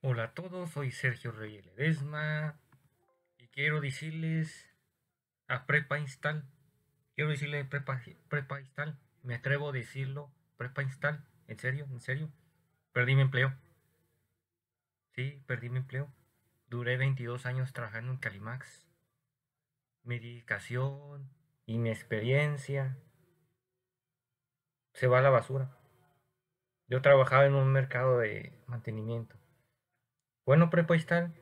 Hola a todos, soy Sergio Reyes Ledesma y quiero decirles a Prepa Instal quiero decirle Prepa, prepa Instal me atrevo a decirlo, Prepa Instal, en serio, en serio, perdí mi empleo. Sí, perdí mi empleo. Duré 22 años trabajando en Calimax. Mi dedicación y mi experiencia se va a la basura. Yo trabajaba en un mercado de mantenimiento. Bueno, Prepaistal,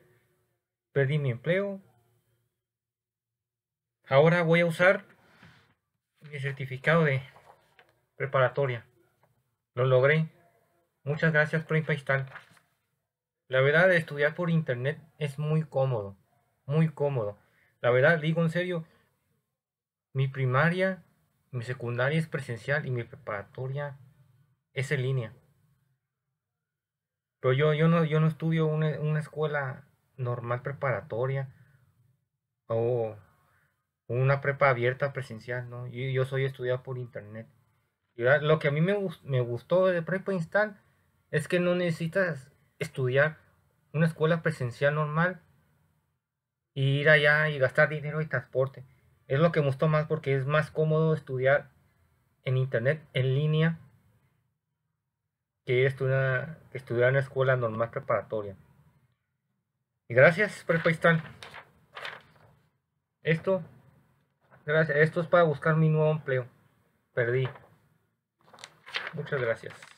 perdí mi empleo. Ahora voy a usar mi certificado de preparatoria. Lo logré. Muchas gracias, Prepaistal, La verdad, estudiar por internet es muy cómodo, muy cómodo. La verdad, digo en serio, mi primaria, mi secundaria es presencial y mi preparatoria es en línea. Pero yo, yo, no, yo no estudio una, escuela normal preparatoria o una prepa abierta presencial, ¿no? Yo, soy estudiado por internet. lo que a mí me, me gustó de prepa instal es que no necesitas estudiar una escuela presencial normal y ir allá y gastar dinero y transporte. Es lo que me gustó más porque es más cómodo estudiar en internet, en línea, que estudiar, en la escuela normal preparatoria. Y gracias, Prepa Esto, gracias, esto es para buscar mi nuevo empleo. Perdí. Muchas gracias.